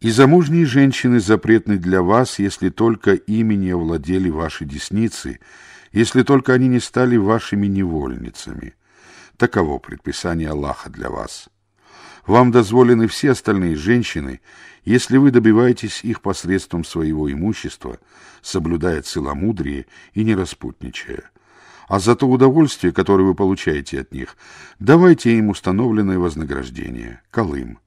И замужние женщины запретны для вас, если только имени овладели ваши десницы, если только они не стали вашими невольницами. Таково предписание Аллаха для вас. Вам дозволены все остальные женщины, если вы добиваетесь их посредством своего имущества, соблюдая целомудрие и не А за то удовольствие, которое вы получаете от них, давайте им установленное вознаграждение – Колым.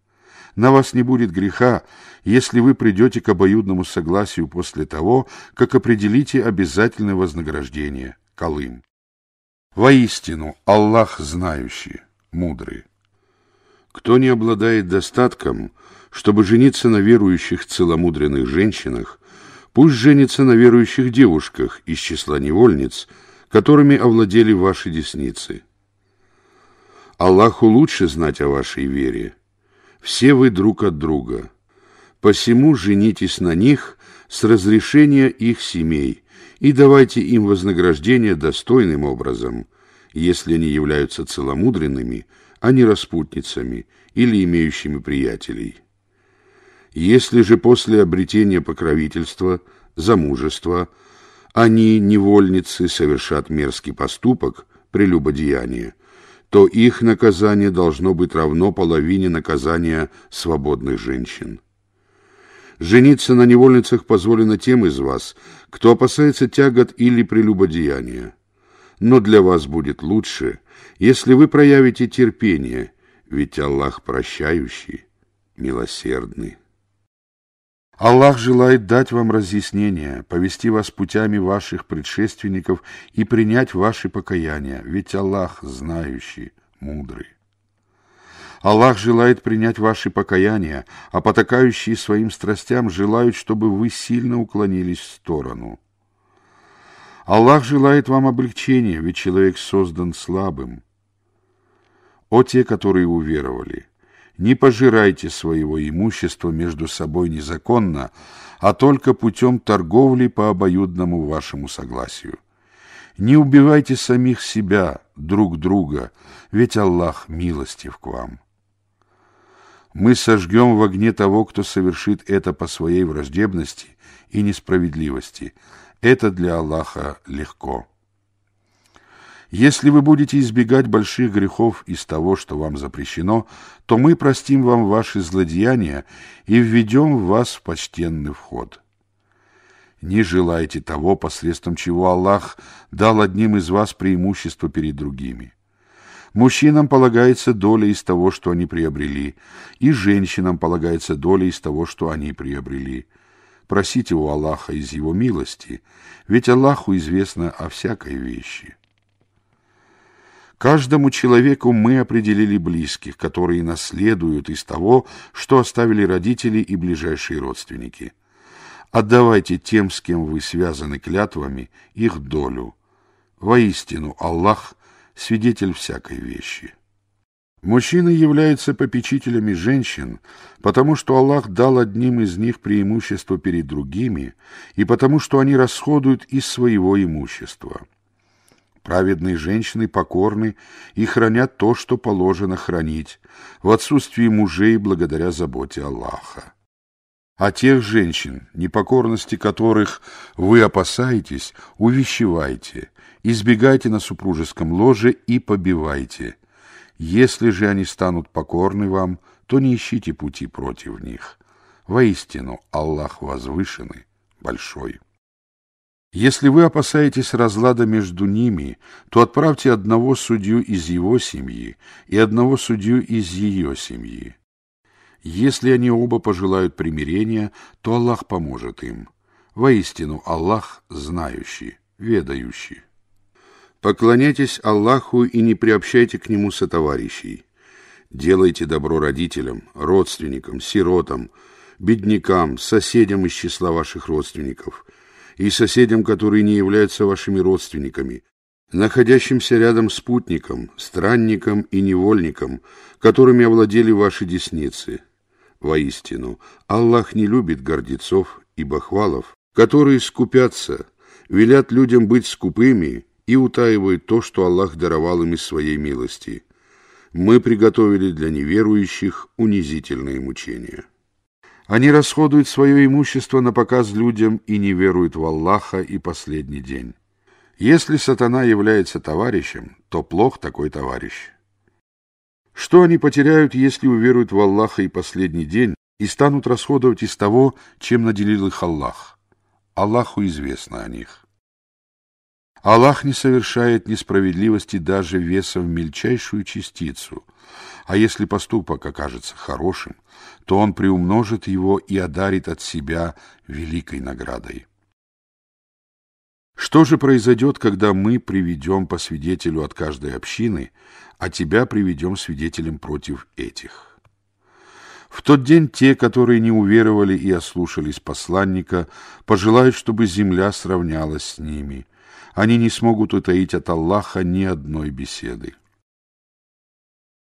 На вас не будет греха, если вы придете к обоюдному согласию после того, как определите обязательное вознаграждение. Колым. Воистину, Аллах знающий, мудрый. Кто не обладает достатком, чтобы жениться на верующих целомудренных женщинах, пусть женится на верующих девушках из числа невольниц, которыми овладели ваши десницы. Аллаху лучше знать о вашей вере, все вы друг от друга. Посему женитесь на них с разрешения их семей и давайте им вознаграждение достойным образом, если они являются целомудренными, а не распутницами или имеющими приятелей. Если же после обретения покровительства, замужества, они, невольницы, совершат мерзкий поступок, прелюбодеяние, то их наказание должно быть равно половине наказания свободных женщин. Жениться на невольницах позволено тем из вас, кто опасается тягот или прелюбодеяния. Но для вас будет лучше, если вы проявите терпение, ведь Аллах прощающий, милосердный. Аллах желает дать вам разъяснение, повести вас путями ваших предшественников и принять ваши покаяния, ведь Аллах знающий, мудрый. Аллах желает принять ваши покаяния, а потакающие своим страстям желают, чтобы вы сильно уклонились в сторону. Аллах желает вам облегчения, ведь человек создан слабым. О те, которые уверовали! Не пожирайте своего имущества между собой незаконно, а только путем торговли по обоюдному вашему согласию. Не убивайте самих себя, друг друга, ведь Аллах милостив к вам. Мы сожгем в огне того, кто совершит это по своей враждебности и несправедливости. Это для Аллаха легко». Если вы будете избегать больших грехов из того, что вам запрещено, то мы простим вам ваши злодеяния и введем вас в почтенный вход. Не желайте того, посредством чего Аллах дал одним из вас преимущество перед другими. Мужчинам полагается доля из того, что они приобрели, и женщинам полагается доля из того, что они приобрели. Просите у Аллаха из его милости, ведь Аллаху известно о всякой вещи. Каждому человеку мы определили близких, которые наследуют из того, что оставили родители и ближайшие родственники. Отдавайте тем, с кем вы связаны клятвами, их долю. Воистину, Аллах – свидетель всякой вещи. Мужчины являются попечителями женщин, потому что Аллах дал одним из них преимущество перед другими и потому что они расходуют из своего имущества. Праведные женщины покорны и хранят то, что положено хранить, в отсутствии мужей благодаря заботе Аллаха. А тех женщин, непокорности которых вы опасаетесь, увещевайте, избегайте на супружеском ложе и побивайте. Если же они станут покорны вам, то не ищите пути против них. Воистину, Аллах возвышенный, большой. Если вы опасаетесь разлада между ними, то отправьте одного судью из его семьи и одного судью из ее семьи. Если они оба пожелают примирения, то Аллах поможет им. Воистину, Аллах знающий, ведающий. Поклоняйтесь Аллаху и не приобщайте к Нему сотоварищей. Делайте добро родителям, родственникам, сиротам, беднякам, соседям из числа ваших родственников – и соседям, которые не являются вашими родственниками, находящимся рядом спутником, странником и невольником, которыми овладели ваши десницы. Воистину, Аллах не любит гордецов и бахвалов, которые скупятся, велят людям быть скупыми и утаивают то, что Аллах даровал им из своей милости. Мы приготовили для неверующих унизительные мучения. Они расходуют свое имущество на показ людям и не веруют в Аллаха и последний день. Если сатана является товарищем, то плох такой товарищ. Что они потеряют, если уверуют в Аллаха и последний день и станут расходовать из того, чем наделил их Аллах? Аллаху известно о них. Аллах не совершает несправедливости даже весом в мельчайшую частицу, а если поступок окажется хорошим, то он приумножит его и одарит от себя великой наградой. Что же произойдет, когда мы приведем по свидетелю от каждой общины, а тебя приведем свидетелем против этих? В тот день те, которые не уверовали и ослушались посланника, пожелают, чтобы земля сравнялась с ними. Они не смогут утаить от Аллаха ни одной беседы.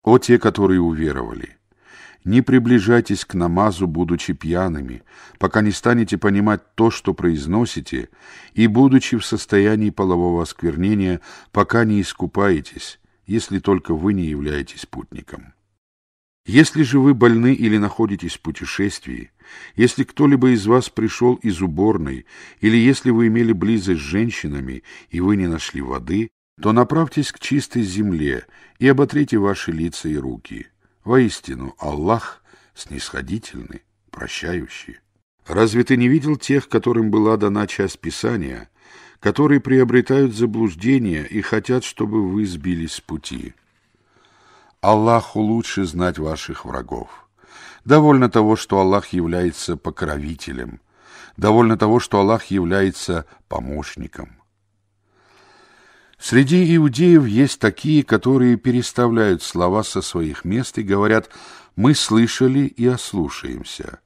«О те, которые уверовали! Не приближайтесь к намазу, будучи пьяными, пока не станете понимать то, что произносите, и, будучи в состоянии полового осквернения, пока не искупаетесь, если только вы не являетесь путником». Если же вы больны или находитесь в путешествии, если кто-либо из вас пришел из уборной, или если вы имели близость с женщинами, и вы не нашли воды, то направьтесь к чистой земле и оботрите ваши лица и руки. Воистину, Аллах снисходительный, прощающий. Разве ты не видел тех, которым была дана часть Писания, которые приобретают заблуждение и хотят, чтобы вы сбились с пути? Аллаху лучше знать ваших врагов. Довольно того, что Аллах является покровителем. Довольно того, что Аллах является помощником. Среди иудеев есть такие, которые переставляют слова со своих мест и говорят «мы слышали и ослушаемся»,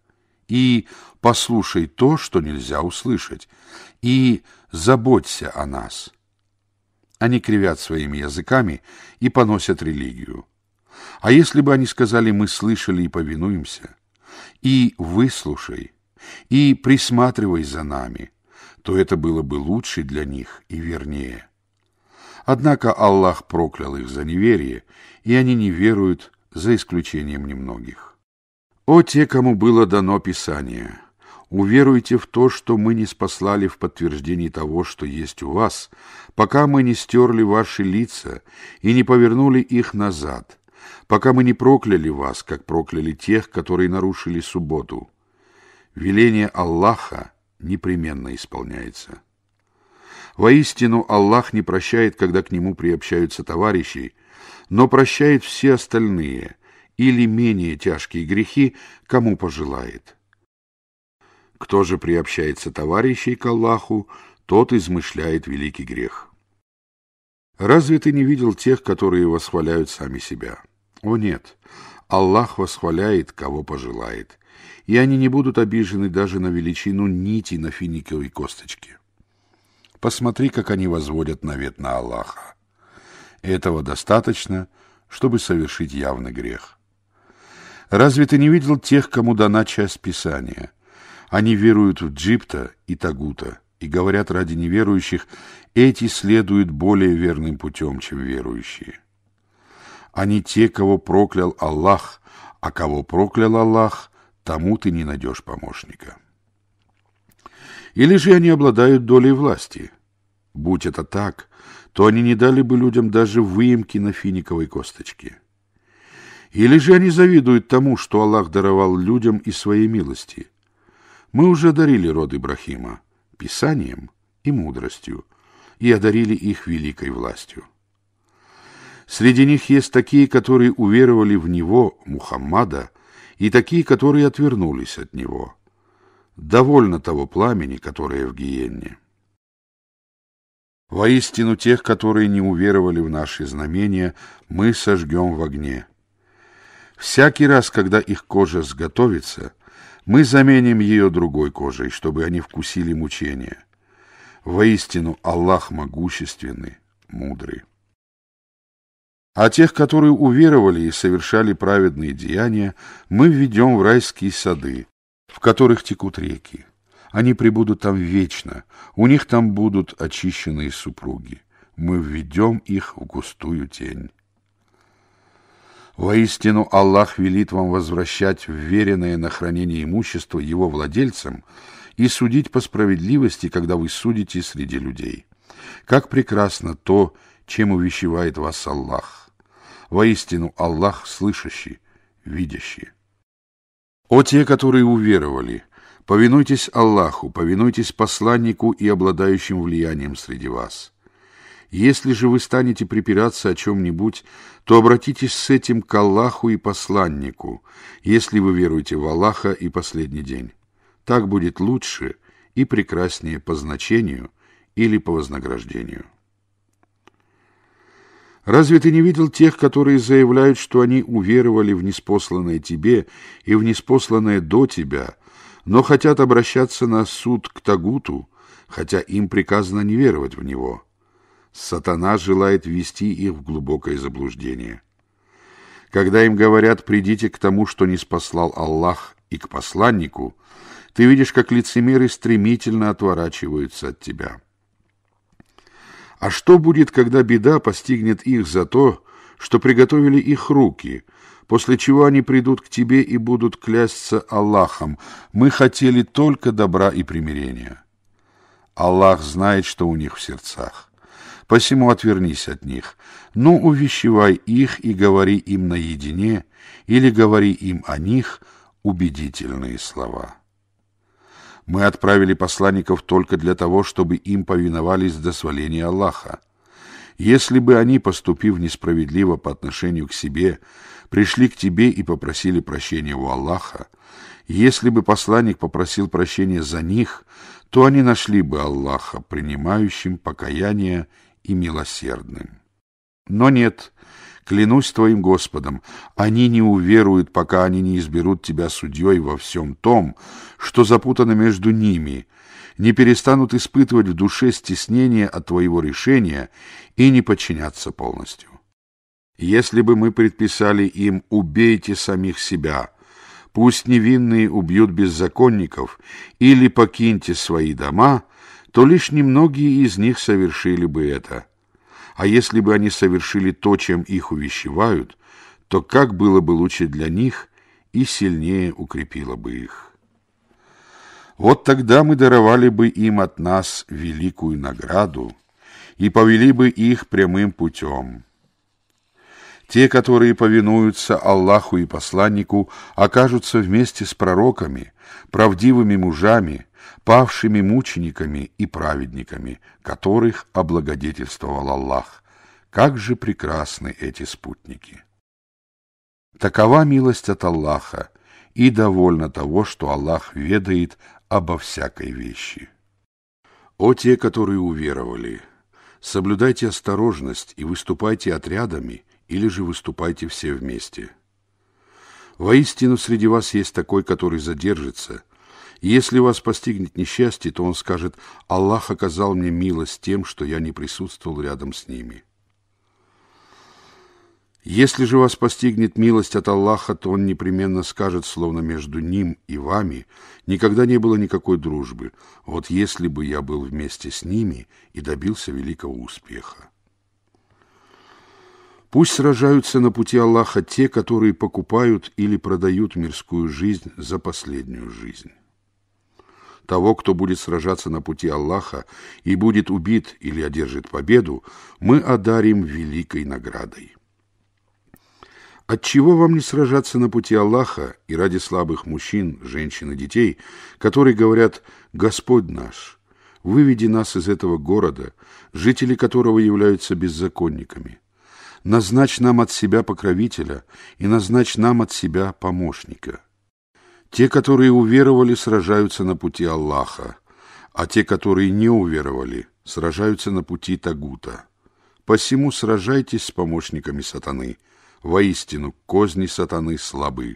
и «послушай то, что нельзя услышать», и «заботься о нас». Они кривят своими языками и поносят религию. А если бы они сказали «мы слышали и повинуемся», и «выслушай», и «присматривай за нами», то это было бы лучше для них и вернее. Однако Аллах проклял их за неверие, и они не веруют, за исключением немногих. «О те, кому было дано Писание! Уверуйте в то, что мы не спаслали в подтверждении того, что есть у вас, пока мы не стерли ваши лица и не повернули их назад, пока мы не прокляли вас, как прокляли тех, которые нарушили субботу. Веление Аллаха непременно исполняется». Воистину, Аллах не прощает, когда к Нему приобщаются товарищи, но прощает все остальные или менее тяжкие грехи, кому пожелает. Кто же приобщается товарищей к Аллаху, тот измышляет великий грех. Разве ты не видел тех, которые восхваляют сами себя? О нет, Аллах восхваляет, кого пожелает, и они не будут обижены даже на величину нити на финиковой косточке. Посмотри, как они возводят навет на Аллаха. Этого достаточно, чтобы совершить явный грех. Разве ты не видел тех, кому дана часть Писания? Они веруют в Джипта и Тагута и говорят ради неверующих, эти следуют более верным путем, чем верующие. Они те, кого проклял Аллах, а кого проклял Аллах, тому ты не найдешь помощника». Или же они обладают долей власти? Будь это так, то они не дали бы людям даже выемки на финиковой косточке. Или же они завидуют тому, что Аллах даровал людям и своей милости. Мы уже дарили род Ибрахима писанием и мудростью, и одарили их великой властью. Среди них есть такие, которые уверовали в Него, Мухаммада, и такие, которые отвернулись от Него – Довольно того пламени, которое в Гиенне. Воистину тех, которые не уверовали в наши знамения, мы сожгем в огне. Всякий раз, когда их кожа сготовится, мы заменим ее другой кожей, чтобы они вкусили мучения. Воистину Аллах могущественный, мудрый. А тех, которые уверовали и совершали праведные деяния, мы введем в райские сады, в которых текут реки. Они прибудут там вечно, у них там будут очищенные супруги. Мы введем их в густую тень. Воистину Аллах велит вам возвращать вверенное на хранение имущество его владельцам и судить по справедливости, когда вы судите среди людей. Как прекрасно то, чем увещевает вас Аллах. Воистину Аллах слышащий, видящий. «О те, которые уверовали! Повинуйтесь Аллаху, повинуйтесь посланнику и обладающим влиянием среди вас. Если же вы станете припираться о чем-нибудь, то обратитесь с этим к Аллаху и посланнику, если вы веруете в Аллаха и последний день. Так будет лучше и прекраснее по значению или по вознаграждению». Разве ты не видел тех, которые заявляют, что они уверовали в неспосланное тебе и в неспосланное до тебя, но хотят обращаться на суд к Тагуту, хотя им приказано не веровать в него? Сатана желает ввести их в глубокое заблуждение. Когда им говорят «придите к тому, что не спаслал Аллах, и к посланнику», ты видишь, как лицемеры стремительно отворачиваются от тебя». А что будет, когда беда постигнет их за то, что приготовили их руки, после чего они придут к тебе и будут клясться Аллахом. Мы хотели только добра и примирения. Аллах знает, что у них в сердцах. Посему отвернись от них, но ну, увещевай их и говори им наедине, или говори им о них убедительные слова». Мы отправили посланников только для того, чтобы им повиновались до сваления Аллаха. Если бы они, поступив несправедливо по отношению к себе, пришли к тебе и попросили прощения у Аллаха, если бы посланник попросил прощения за них, то они нашли бы Аллаха, принимающим покаяние и милосердным. Но нет, Клянусь твоим Господом, они не уверуют, пока они не изберут тебя судьей во всем том, что запутано между ними, не перестанут испытывать в душе стеснение от твоего решения и не подчиняться полностью. Если бы мы предписали им «убейте самих себя», пусть невинные убьют беззаконников или покиньте свои дома, то лишь немногие из них совершили бы это. А если бы они совершили то, чем их увещевают, то как было бы лучше для них и сильнее укрепило бы их. Вот тогда мы даровали бы им от нас великую награду и повели бы их прямым путем. Те, которые повинуются Аллаху и посланнику, окажутся вместе с пророками, правдивыми мужами, павшими мучениками и праведниками, которых облагодетельствовал Аллах. Как же прекрасны эти спутники! Такова милость от Аллаха, и довольна того, что Аллах ведает обо всякой вещи. О те, которые уверовали! Соблюдайте осторожность и выступайте отрядами, или же выступайте все вместе. Воистину среди вас есть такой, который задержится – если вас постигнет несчастье, то он скажет, «Аллах оказал мне милость тем, что я не присутствовал рядом с ними». Если же вас постигнет милость от Аллаха, то он непременно скажет, словно между ним и вами, «Никогда не было никакой дружбы. Вот если бы я был вместе с ними и добился великого успеха». Пусть сражаются на пути Аллаха те, которые покупают или продают мирскую жизнь за последнюю жизнь того, кто будет сражаться на пути Аллаха и будет убит или одержит победу, мы одарим великой наградой. Отчего вам не сражаться на пути Аллаха и ради слабых мужчин, женщин и детей, которые говорят «Господь наш, выведи нас из этого города, жители которого являются беззаконниками. Назначь нам от себя покровителя и назначь нам от себя помощника». Те, которые уверовали, сражаются на пути Аллаха, а те, которые не уверовали, сражаются на пути Тагута. Посему сражайтесь с помощниками сатаны. Воистину, козни сатаны слабы.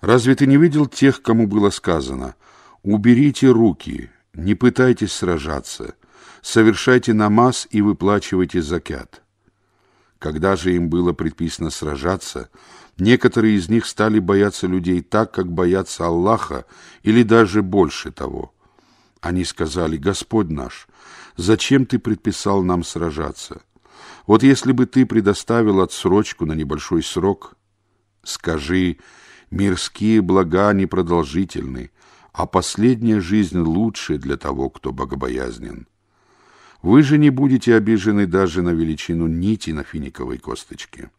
Разве ты не видел тех, кому было сказано «Уберите руки, не пытайтесь сражаться, совершайте намаз и выплачивайте закят». Когда же им было предписано сражаться, Некоторые из них стали бояться людей так, как боятся Аллаха, или даже больше того. Они сказали, «Господь наш, зачем ты предписал нам сражаться? Вот если бы ты предоставил отсрочку на небольшой срок, скажи, мирские блага непродолжительны, а последняя жизнь лучше для того, кто богобоязнен. Вы же не будете обижены даже на величину нити на финиковой косточке».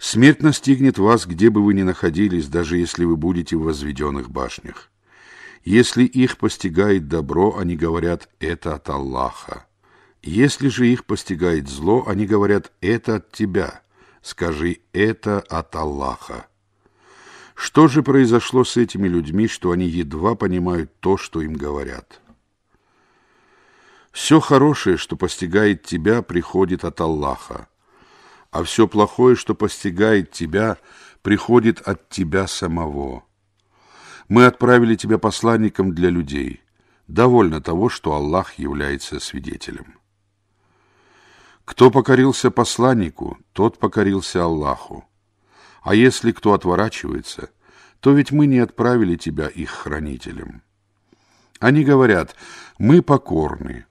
Смерть настигнет вас, где бы вы ни находились, даже если вы будете в возведенных башнях. Если их постигает добро, они говорят «это от Аллаха». Если же их постигает зло, они говорят «это от тебя». Скажи «это от Аллаха». Что же произошло с этими людьми, что они едва понимают то, что им говорят? Все хорошее, что постигает тебя, приходит от Аллаха а все плохое, что постигает тебя, приходит от тебя самого. Мы отправили тебя посланником для людей. Довольно того, что Аллах является свидетелем. Кто покорился посланнику, тот покорился Аллаху. А если кто отворачивается, то ведь мы не отправили тебя их хранителем. Они говорят, мы покорные.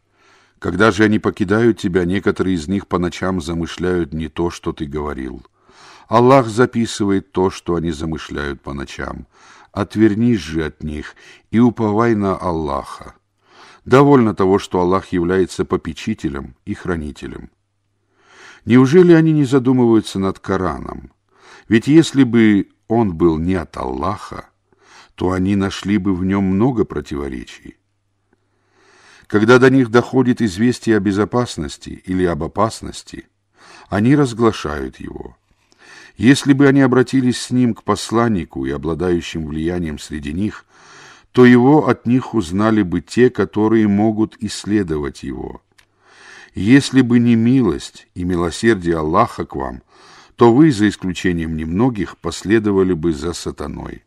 Когда же они покидают тебя, некоторые из них по ночам замышляют не то, что ты говорил. Аллах записывает то, что они замышляют по ночам. Отвернись же от них и уповай на Аллаха. Довольно того, что Аллах является попечителем и хранителем. Неужели они не задумываются над Кораном? Ведь если бы он был не от Аллаха, то они нашли бы в нем много противоречий. Когда до них доходит известие о безопасности или об опасности, они разглашают его. Если бы они обратились с ним к посланнику и обладающим влиянием среди них, то его от них узнали бы те, которые могут исследовать его. Если бы не милость и милосердие Аллаха к вам, то вы, за исключением немногих, последовали бы за сатаной.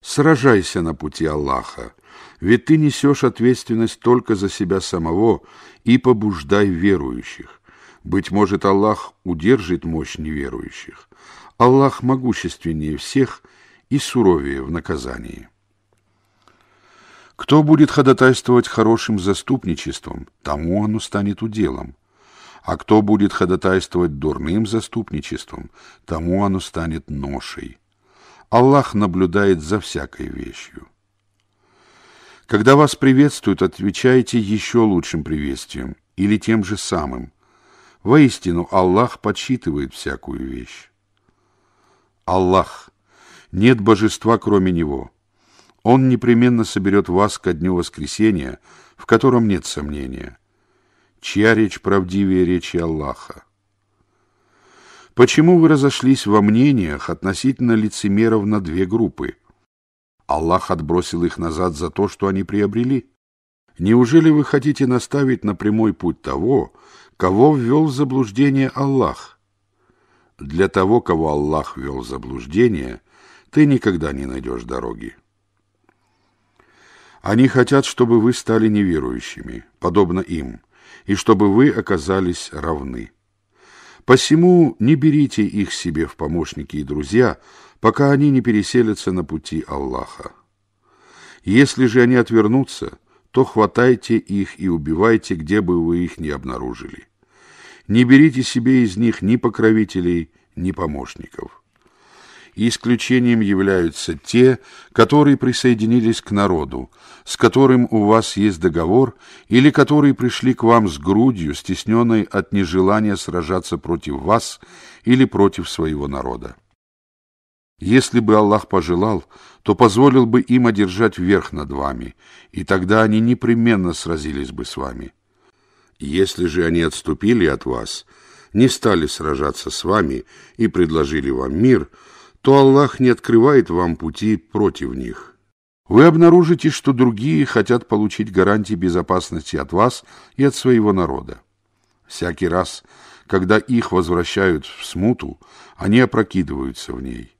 Сражайся на пути Аллаха, ведь ты несешь ответственность только за себя самого и побуждай верующих. Быть может, Аллах удержит мощь неверующих. Аллах могущественнее всех и суровее в наказании. Кто будет ходатайствовать хорошим заступничеством, тому оно станет уделом. А кто будет ходатайствовать дурным заступничеством, тому оно станет ношей. Аллах наблюдает за всякой вещью. Когда вас приветствуют, отвечайте еще лучшим приветствием или тем же самым. Воистину, Аллах подсчитывает всякую вещь. Аллах. Нет божества, кроме Него. Он непременно соберет вас ко дню воскресения, в котором нет сомнения. Чья речь правдивее речи Аллаха? Почему вы разошлись во мнениях относительно лицемеров на две группы – Аллах отбросил их назад за то, что они приобрели. Неужели вы хотите наставить на прямой путь того, кого ввел в заблуждение Аллах? Для того, кого Аллах ввел в заблуждение, ты никогда не найдешь дороги. Они хотят, чтобы вы стали неверующими, подобно им, и чтобы вы оказались равны. Посему не берите их себе в помощники и друзья, пока они не переселятся на пути Аллаха. Если же они отвернутся, то хватайте их и убивайте, где бы вы их ни обнаружили. Не берите себе из них ни покровителей, ни помощников. Исключением являются те, которые присоединились к народу, с которым у вас есть договор, или которые пришли к вам с грудью, стесненной от нежелания сражаться против вас или против своего народа. Если бы Аллах пожелал, то позволил бы им одержать верх над вами, и тогда они непременно сразились бы с вами. Если же они отступили от вас, не стали сражаться с вами и предложили вам мир, то Аллах не открывает вам пути против них. Вы обнаружите, что другие хотят получить гарантии безопасности от вас и от своего народа. Всякий раз, когда их возвращают в смуту, они опрокидываются в ней –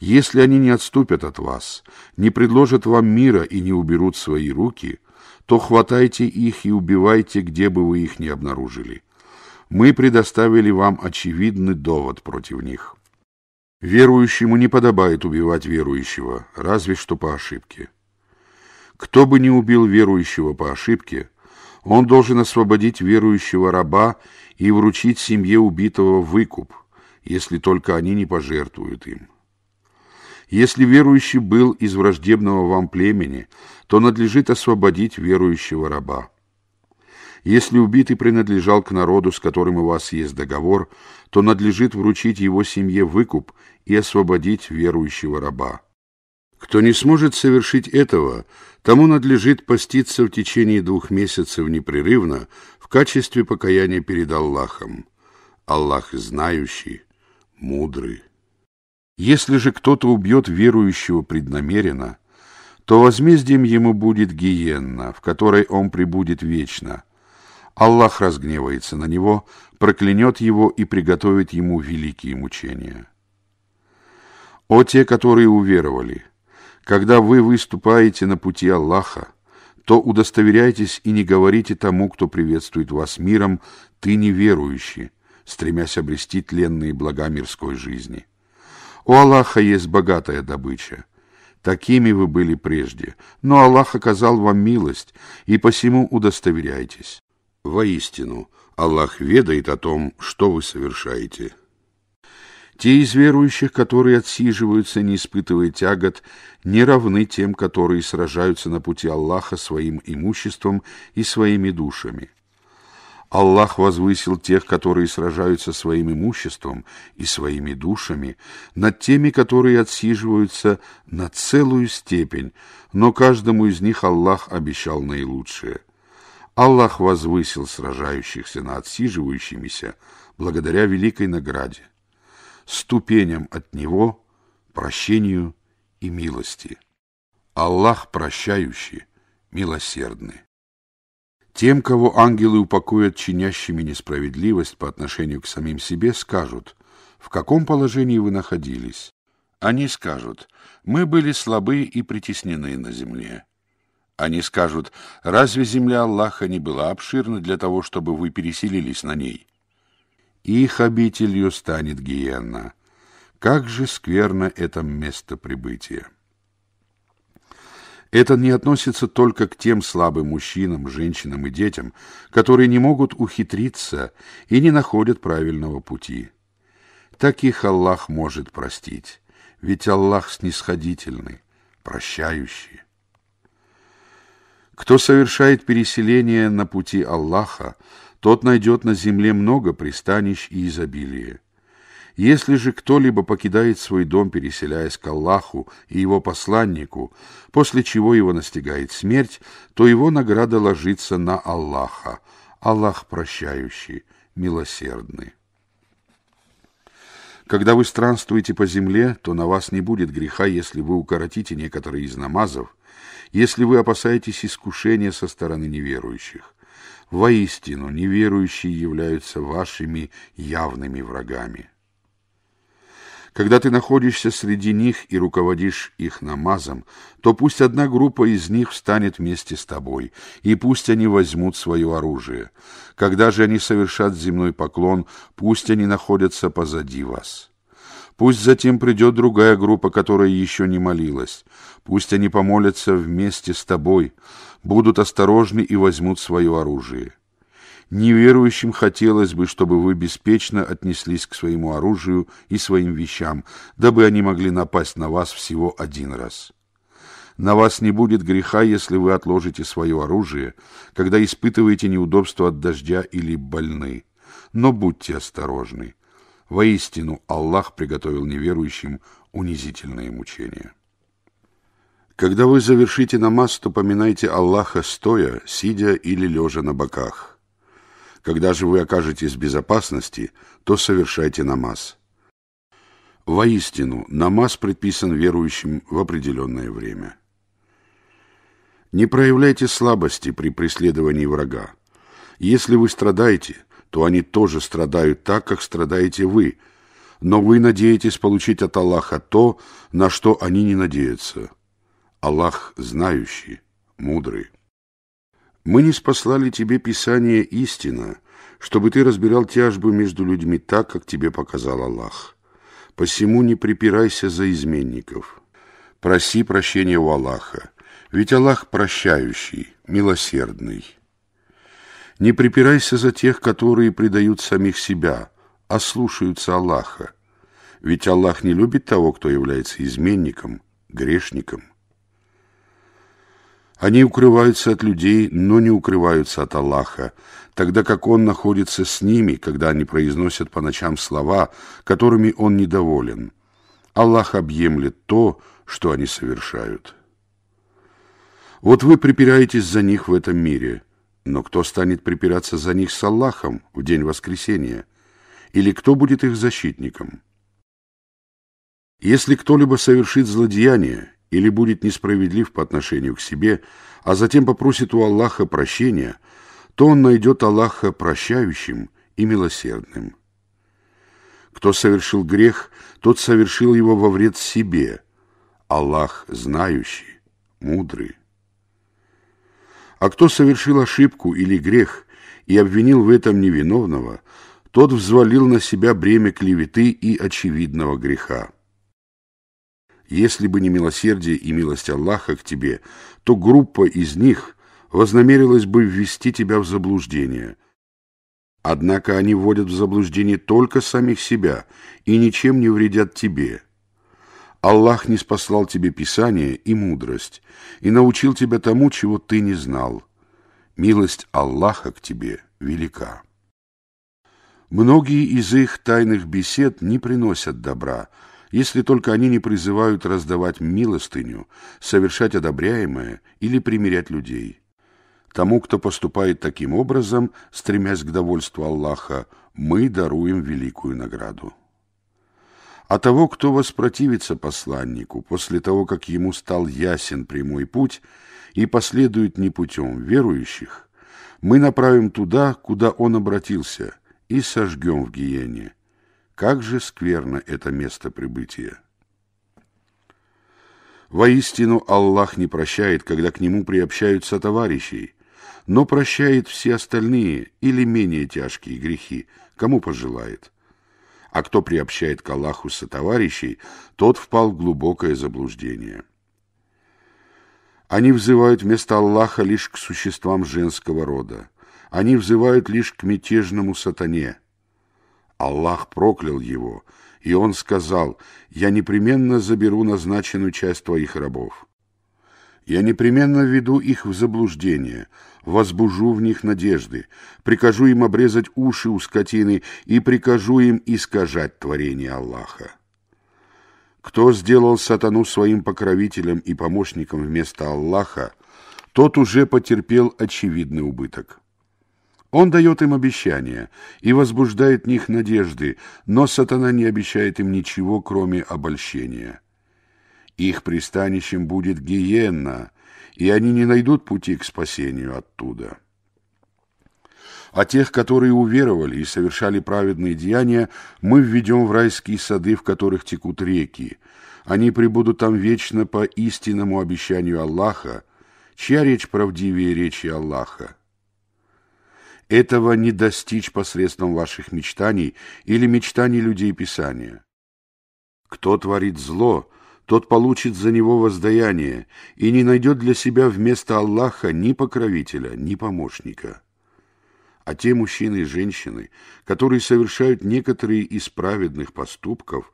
если они не отступят от вас, не предложат вам мира и не уберут свои руки, то хватайте их и убивайте, где бы вы их ни обнаружили. Мы предоставили вам очевидный довод против них. Верующему не подобает убивать верующего, разве что по ошибке. Кто бы не убил верующего по ошибке, он должен освободить верующего раба и вручить семье убитого выкуп, если только они не пожертвуют им. Если верующий был из враждебного вам племени, то надлежит освободить верующего раба. Если убитый принадлежал к народу, с которым у вас есть договор, то надлежит вручить его семье выкуп и освободить верующего раба. Кто не сможет совершить этого, тому надлежит поститься в течение двух месяцев непрерывно в качестве покаяния перед Аллахом. Аллах знающий, мудрый. Если же кто-то убьет верующего преднамеренно, то возмездием ему будет гиенна, в которой он пребудет вечно. Аллах разгневается на него, проклянет его и приготовит ему великие мучения. О те, которые уверовали! Когда вы выступаете на пути Аллаха, то удостоверяйтесь и не говорите тому, кто приветствует вас миром, «ты неверующий», стремясь обрести тленные блага мирской жизни. У Аллаха есть богатая добыча. Такими вы были прежде, но Аллах оказал вам милость, и посему удостоверяйтесь. Воистину, Аллах ведает о том, что вы совершаете. Те из верующих, которые отсиживаются, не испытывая тягот, не равны тем, которые сражаются на пути Аллаха своим имуществом и своими душами. Аллах возвысил тех, которые сражаются своим имуществом и своими душами, над теми, которые отсиживаются на целую степень, но каждому из них Аллах обещал наилучшее. Аллах возвысил сражающихся на отсиживающимися благодаря великой награде, ступеням от Него, прощению и милости. Аллах прощающий, милосердный. Тем, кого ангелы упокоят чинящими несправедливость по отношению к самим себе, скажут, в каком положении вы находились. Они скажут, мы были слабы и притеснены на земле. Они скажут, разве земля Аллаха не была обширна для того, чтобы вы переселились на ней? Их обителью станет Гиенна. Как же скверно это место прибытия! Это не относится только к тем слабым мужчинам, женщинам и детям, которые не могут ухитриться и не находят правильного пути. Таких Аллах может простить, ведь Аллах снисходительный, прощающий. Кто совершает переселение на пути Аллаха, тот найдет на земле много пристанищ и изобилия. Если же кто-либо покидает свой дом, переселяясь к Аллаху и его посланнику, после чего его настигает смерть, то его награда ложится на Аллаха. Аллах прощающий, милосердный. Когда вы странствуете по земле, то на вас не будет греха, если вы укоротите некоторые из намазов, если вы опасаетесь искушения со стороны неверующих. Воистину, неверующие являются вашими явными врагами. Когда ты находишься среди них и руководишь их намазом, то пусть одна группа из них встанет вместе с тобой, и пусть они возьмут свое оружие. Когда же они совершат земной поклон, пусть они находятся позади вас. Пусть затем придет другая группа, которая еще не молилась. Пусть они помолятся вместе с тобой, будут осторожны и возьмут свое оружие. Неверующим хотелось бы, чтобы вы беспечно отнеслись к своему оружию и своим вещам, дабы они могли напасть на вас всего один раз. На вас не будет греха, если вы отложите свое оружие, когда испытываете неудобство от дождя или больны. Но будьте осторожны. Воистину, Аллах приготовил неверующим унизительные мучения. Когда вы завершите намаз, то поминайте Аллаха стоя, сидя или лежа на боках. Когда же вы окажетесь в безопасности, то совершайте намаз. Воистину, намаз предписан верующим в определенное время. Не проявляйте слабости при преследовании врага. Если вы страдаете, то они тоже страдают так, как страдаете вы, но вы надеетесь получить от Аллаха то, на что они не надеются. Аллах знающий, мудрый. Мы не спаслали тебе Писание истина, чтобы ты разбирал тяжбы между людьми так, как тебе показал Аллах. Посему не припирайся за изменников. Проси прощения у Аллаха, ведь Аллах прощающий, милосердный. Не припирайся за тех, которые предают самих себя, а слушаются Аллаха, ведь Аллах не любит того, кто является изменником, грешником. Они укрываются от людей, но не укрываются от Аллаха, тогда как Он находится с ними, когда они произносят по ночам слова, которыми Он недоволен. Аллах объемлет то, что они совершают. Вот вы припираетесь за них в этом мире, но кто станет припираться за них с Аллахом в день воскресения? Или кто будет их защитником? Если кто-либо совершит злодеяние или будет несправедлив по отношению к себе, а затем попросит у Аллаха прощения, то он найдет Аллаха прощающим и милосердным. Кто совершил грех, тот совершил его во вред себе. Аллах знающий, мудрый. А кто совершил ошибку или грех и обвинил в этом невиновного, тот взвалил на себя бремя клеветы и очевидного греха. Если бы не милосердие и милость Аллаха к тебе, то группа из них вознамерилась бы ввести тебя в заблуждение. Однако они вводят в заблуждение только самих себя и ничем не вредят тебе. Аллах не спаслал тебе Писание и мудрость и научил тебя тому, чего ты не знал. Милость Аллаха к тебе велика. Многие из их тайных бесед не приносят добра, если только они не призывают раздавать милостыню, совершать одобряемое или примирять людей. Тому, кто поступает таким образом, стремясь к довольству Аллаха, мы даруем великую награду. А того, кто воспротивится посланнику после того, как ему стал ясен прямой путь и последует не путем верующих, мы направим туда, куда он обратился, и сожгем в гиене – как же скверно это место прибытия! Воистину Аллах не прощает, когда к нему приобщаются товарищи, но прощает все остальные или менее тяжкие грехи, кому пожелает. А кто приобщает к Аллаху со товарищей, тот впал в глубокое заблуждение. Они взывают вместо Аллаха лишь к существам женского рода. Они взывают лишь к мятежному сатане – Аллах проклял его, и он сказал, «Я непременно заберу назначенную часть твоих рабов». Я непременно введу их в заблуждение, возбужу в них надежды, прикажу им обрезать уши у скотины и прикажу им искажать творение Аллаха. Кто сделал сатану своим покровителем и помощником вместо Аллаха, тот уже потерпел очевидный убыток. Он дает им обещания и возбуждает в них надежды, но сатана не обещает им ничего, кроме обольщения. Их пристанищем будет гиенна, и они не найдут пути к спасению оттуда. А тех, которые уверовали и совершали праведные деяния, мы введем в райские сады, в которых текут реки. Они пребудут там вечно по истинному обещанию Аллаха, чья речь правдивее речи Аллаха. Этого не достичь посредством ваших мечтаний или мечтаний людей Писания. Кто творит зло, тот получит за него воздаяние и не найдет для себя вместо Аллаха ни покровителя, ни помощника. А те мужчины и женщины, которые совершают некоторые из праведных поступков,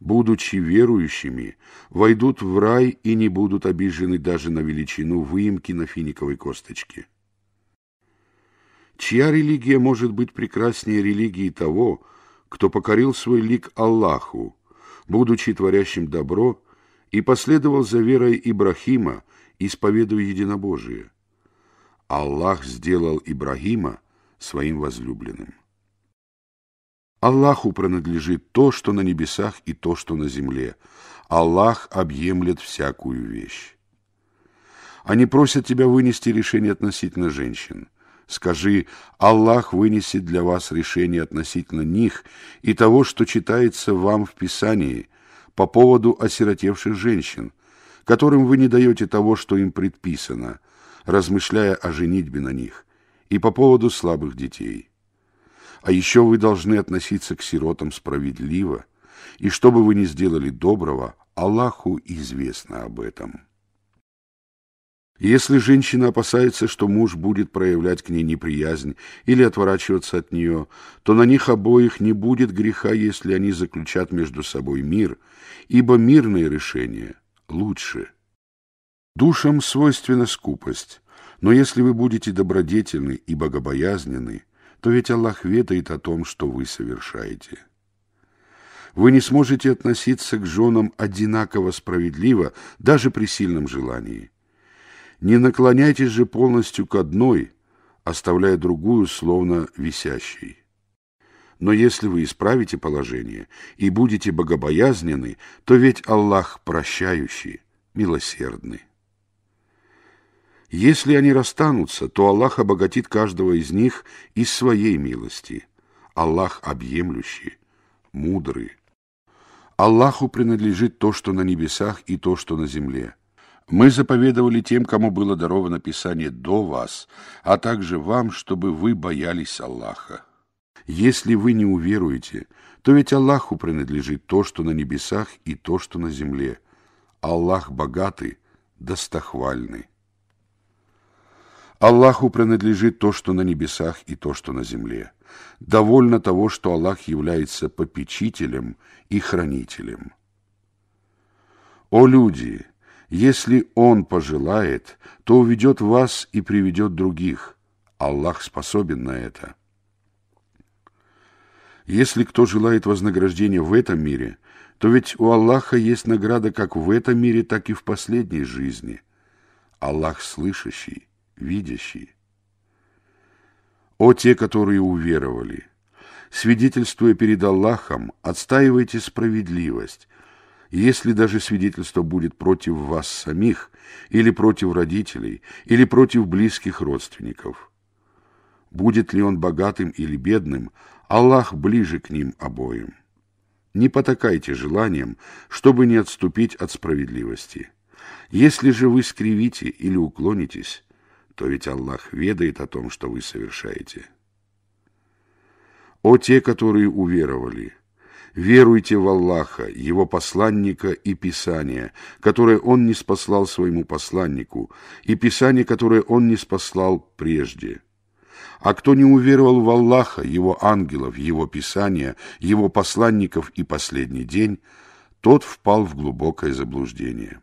будучи верующими, войдут в рай и не будут обижены даже на величину выемки на финиковой косточке. Чья религия может быть прекраснее религии того, кто покорил свой лик Аллаху, будучи творящим добро, и последовал за верой Ибрахима, исповедуя единобожие? Аллах сделал Ибрагима своим возлюбленным. Аллаху принадлежит то, что на небесах и то, что на земле. Аллах объемлет всякую вещь. Они просят тебя вынести решение относительно женщин. Скажи, Аллах вынесет для вас решение относительно них и того, что читается вам в Писании по поводу осиротевших женщин, которым вы не даете того, что им предписано, размышляя о женитьбе на них, и по поводу слабых детей. А еще вы должны относиться к сиротам справедливо, и что бы вы ни сделали доброго, Аллаху известно об этом». Если женщина опасается, что муж будет проявлять к ней неприязнь или отворачиваться от нее, то на них обоих не будет греха, если они заключат между собой мир, ибо мирное решение лучше. Душам свойственна скупость, но если вы будете добродетельны и богобоязненны, то ведь Аллах ведает о том, что вы совершаете. Вы не сможете относиться к женам одинаково справедливо даже при сильном желании – не наклоняйтесь же полностью к одной, оставляя другую словно висящей. Но если вы исправите положение и будете богобоязнены, то ведь Аллах прощающий, милосердный. Если они расстанутся, то Аллах обогатит каждого из них из своей милости. Аллах объемлющий, мудрый. Аллаху принадлежит то, что на небесах и то, что на земле. Мы заповедовали тем, кому было даровано Писание до вас, а также вам, чтобы вы боялись Аллаха. Если вы не уверуете, то ведь Аллаху принадлежит то, что на небесах, и то, что на земле. Аллах богатый, достохвальный. Аллаху принадлежит то, что на небесах, и то, что на земле. Довольно того, что Аллах является попечителем и хранителем. О люди! Если Он пожелает, то уведет вас и приведет других. Аллах способен на это. Если кто желает вознаграждения в этом мире, то ведь у Аллаха есть награда как в этом мире, так и в последней жизни. Аллах слышащий, видящий. О те, которые уверовали! Свидетельствуя перед Аллахом, отстаивайте справедливость, если даже свидетельство будет против вас самих, или против родителей, или против близких родственников. Будет ли он богатым или бедным, Аллах ближе к ним обоим. Не потакайте желанием, чтобы не отступить от справедливости. Если же вы скривите или уклонитесь, то ведь Аллах ведает о том, что вы совершаете. О те, которые уверовали! Веруйте в Аллаха, Его посланника и Писание, которое Он не спаслал своему посланнику, и Писание, которое Он не спаслал прежде. А кто не уверовал в Аллаха, Его ангелов, Его Писания, Его посланников и последний день, тот впал в глубокое заблуждение.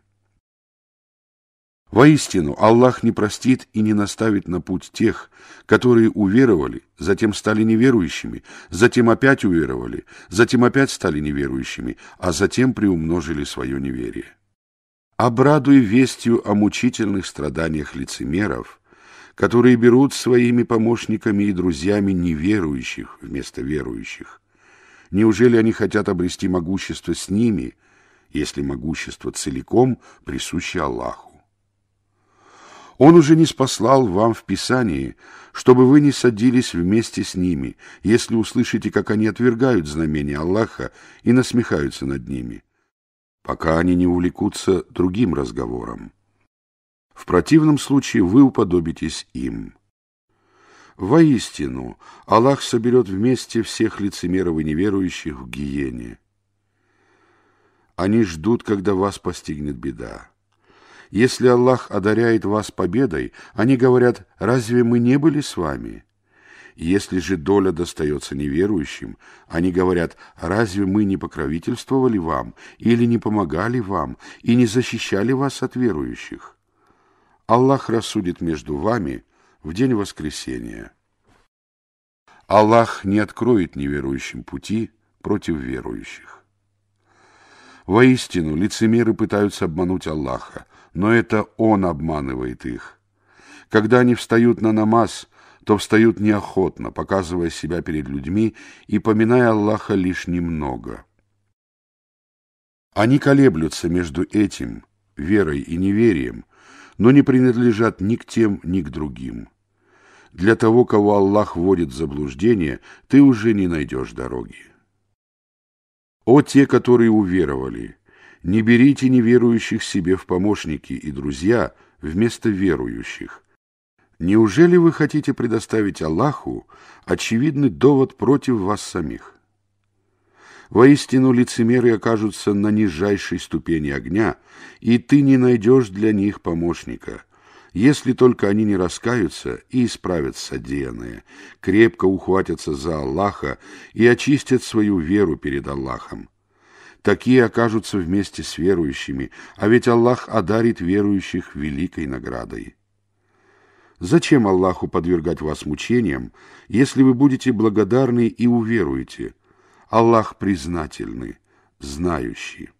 Воистину, Аллах не простит и не наставит на путь тех, которые уверовали, затем стали неверующими, затем опять уверовали, затем опять стали неверующими, а затем приумножили свое неверие. Обрадуй вестью о мучительных страданиях лицемеров, которые берут своими помощниками и друзьями неверующих вместо верующих. Неужели они хотят обрести могущество с ними, если могущество целиком присуще Аллаху? Он уже не спаслал вам в Писании, чтобы вы не садились вместе с ними, если услышите, как они отвергают знамения Аллаха и насмехаются над ними, пока они не увлекутся другим разговором. В противном случае вы уподобитесь им. Воистину, Аллах соберет вместе всех лицемеров и неверующих в гиене. Они ждут, когда вас постигнет беда. Если Аллах одаряет вас победой, они говорят, разве мы не были с вами? Если же доля достается неверующим, они говорят, разве мы не покровительствовали вам, или не помогали вам, и не защищали вас от верующих? Аллах рассудит между вами в день воскресения. Аллах не откроет неверующим пути против верующих. Воистину, лицемеры пытаются обмануть Аллаха, но это он обманывает их. Когда они встают на намаз, то встают неохотно, показывая себя перед людьми и поминая Аллаха лишь немного. Они колеблются между этим, верой и неверием, но не принадлежат ни к тем, ни к другим. Для того, кого Аллах вводит в заблуждение, ты уже не найдешь дороги. О те, которые уверовали! Не берите неверующих себе в помощники и друзья вместо верующих. Неужели вы хотите предоставить Аллаху очевидный довод против вас самих? Воистину лицемеры окажутся на нижайшей ступени огня, и ты не найдешь для них помощника, если только они не раскаются и исправят содеянное, крепко ухватятся за Аллаха и очистят свою веру перед Аллахом такие окажутся вместе с верующими, а ведь Аллах одарит верующих великой наградой. Зачем Аллаху подвергать вас мучениям, если вы будете благодарны и уверуете? Аллах признательны, знающий.